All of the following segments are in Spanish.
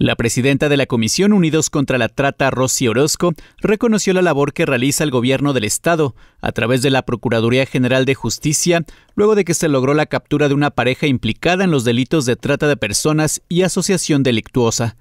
La presidenta de la Comisión Unidos contra la Trata, Rosy Orozco, reconoció la labor que realiza el gobierno del Estado a través de la Procuraduría General de Justicia, luego de que se logró la captura de una pareja implicada en los delitos de trata de personas y asociación delictuosa.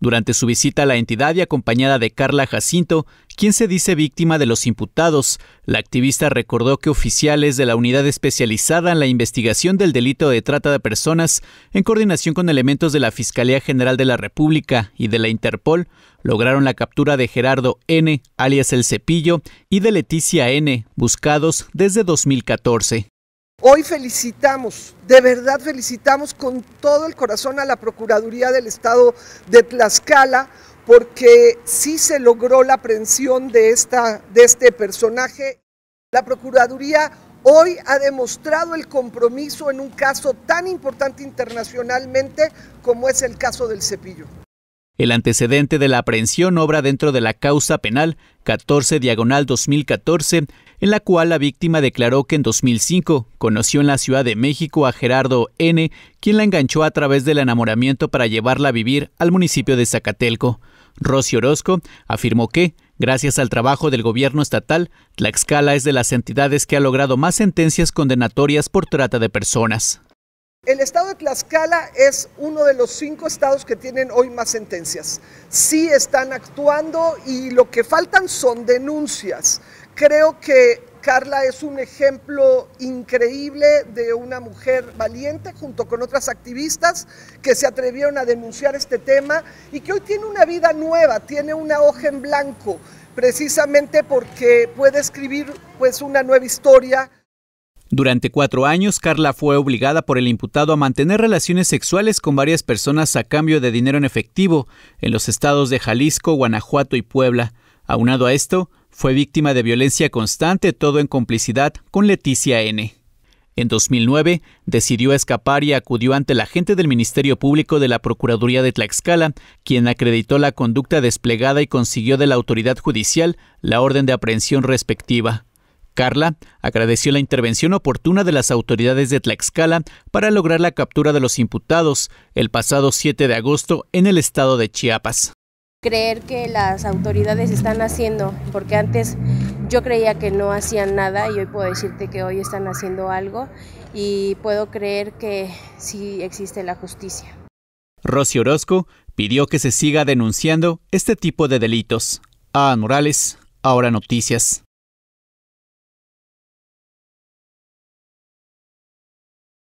Durante su visita a la entidad y acompañada de Carla Jacinto, quien se dice víctima de los imputados, la activista recordó que oficiales de la unidad especializada en la investigación del delito de trata de personas, en coordinación con elementos de la Fiscalía General de la República y de la Interpol, lograron la captura de Gerardo N., alias El Cepillo, y de Leticia N., buscados desde 2014. Hoy felicitamos, de verdad felicitamos con todo el corazón a la Procuraduría del Estado de Tlaxcala porque sí se logró la aprehensión de, esta, de este personaje. La Procuraduría hoy ha demostrado el compromiso en un caso tan importante internacionalmente como es el caso del cepillo. El antecedente de la aprehensión obra dentro de la causa penal 14 diagonal 2014, en la cual la víctima declaró que en 2005 conoció en la Ciudad de México a Gerardo N., quien la enganchó a través del enamoramiento para llevarla a vivir al municipio de Zacatelco. Rosy Orozco afirmó que, gracias al trabajo del gobierno estatal, Tlaxcala es de las entidades que ha logrado más sentencias condenatorias por trata de personas. El estado de Tlaxcala es uno de los cinco estados que tienen hoy más sentencias. Sí están actuando y lo que faltan son denuncias. Creo que Carla es un ejemplo increíble de una mujer valiente junto con otras activistas que se atrevieron a denunciar este tema y que hoy tiene una vida nueva, tiene una hoja en blanco, precisamente porque puede escribir pues una nueva historia. Durante cuatro años, Carla fue obligada por el imputado a mantener relaciones sexuales con varias personas a cambio de dinero en efectivo en los estados de Jalisco, Guanajuato y Puebla. Aunado a esto, fue víctima de violencia constante, todo en complicidad con Leticia N. En 2009, decidió escapar y acudió ante la gente del Ministerio Público de la Procuraduría de Tlaxcala, quien acreditó la conducta desplegada y consiguió de la autoridad judicial la orden de aprehensión respectiva. Carla agradeció la intervención oportuna de las autoridades de Tlaxcala para lograr la captura de los imputados el pasado 7 de agosto en el estado de Chiapas. Creer que las autoridades están haciendo, porque antes yo creía que no hacían nada y hoy puedo decirte que hoy están haciendo algo y puedo creer que sí existe la justicia. Rosy Orozco pidió que se siga denunciando este tipo de delitos. A Morales, ahora noticias.